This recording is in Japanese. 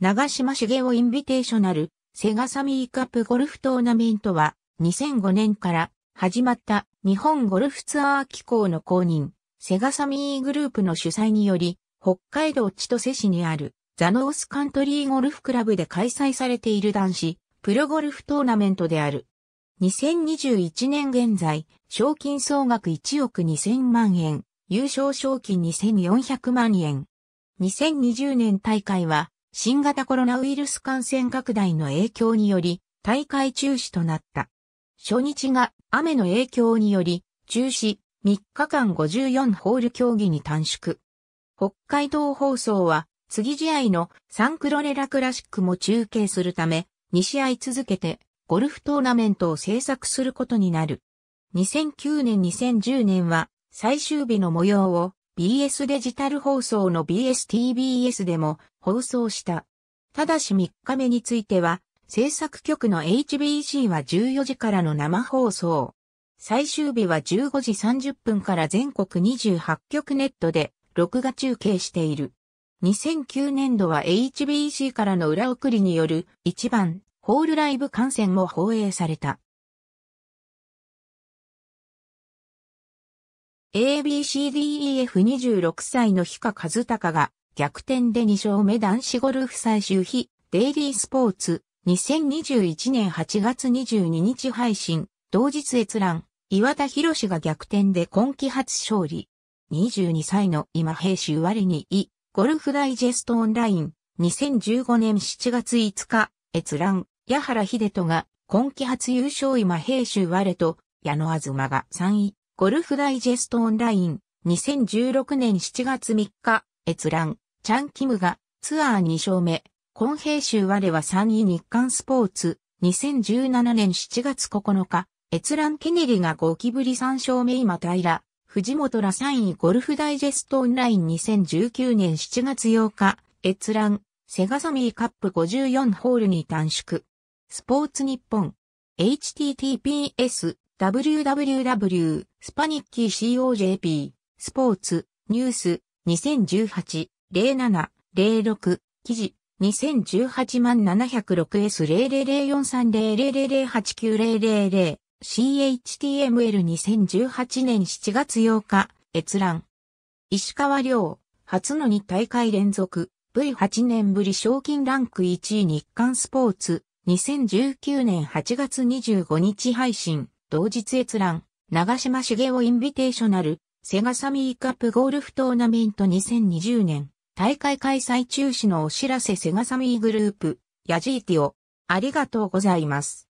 長島茂雄インビテーショナル、セガサミーカップゴルフトーナメントは、2005年から始まった日本ゴルフツアー機構の公認、セガサミーグループの主催により、北海道千歳市にあるザノースカントリーゴルフクラブで開催されている男子、プロゴルフトーナメントである。2021年現在、賞金総額1億2000万円、優勝賞金2400万円。2020年大会は、新型コロナウイルス感染拡大の影響により、大会中止となった。初日が雨の影響により、中止、3日間54ホール競技に短縮。北海道放送は、次試合のサンクロレラクラシックも中継するため、2試合続けてゴルフトーナメントを制作することになる。2009年2010年は最終日の模様を BS デジタル放送の BSTBS でも放送した。ただし3日目については、制作局の HBC は14時からの生放送。最終日は15時30分から全国28局ネットで録画中継している。2009年度は HBC からの裏送りによる一番ホールライブ観戦も放映された。ABCDEF26 歳の日下和隆が逆転で2勝目男子ゴルフ最終日デイリースポーツ2021年8月22日配信同日閲覧岩田博が逆転で今季初勝利22歳の今平氏割にいゴルフダイジェストオンライン2015年7月5日閲覧矢原秀人が今季初優勝今平氏割と矢野東が3位ゴルフダイジェストオンライン、2016年7月3日、閲覧、チャン・キムがツアー2勝目、コンヘイ州我は3位日刊スポーツ、2017年7月9日、閲覧ケネリがゴキブリ3勝目今平、藤本ら3位ゴルフダイジェストオンライン2019年7月8日、閲覧、セガサミーカップ54ホールに短縮。スポーツ日本。https www スパニッキー COJP スポーツニュース2018-07-06記事2018万 706S00043000089000 CHTML2018 年7月8日閲覧石川遼初の2大会連続 V8 年ぶり賞金ランク1位日刊スポーツ2019年8月25日配信同日閲覧、長島茂雄インビテーショナル、セガサミーカップゴルフトーナメント2020年、大会開催中止のお知らせセガサミーグループ、ヤジーティオ、ありがとうございます。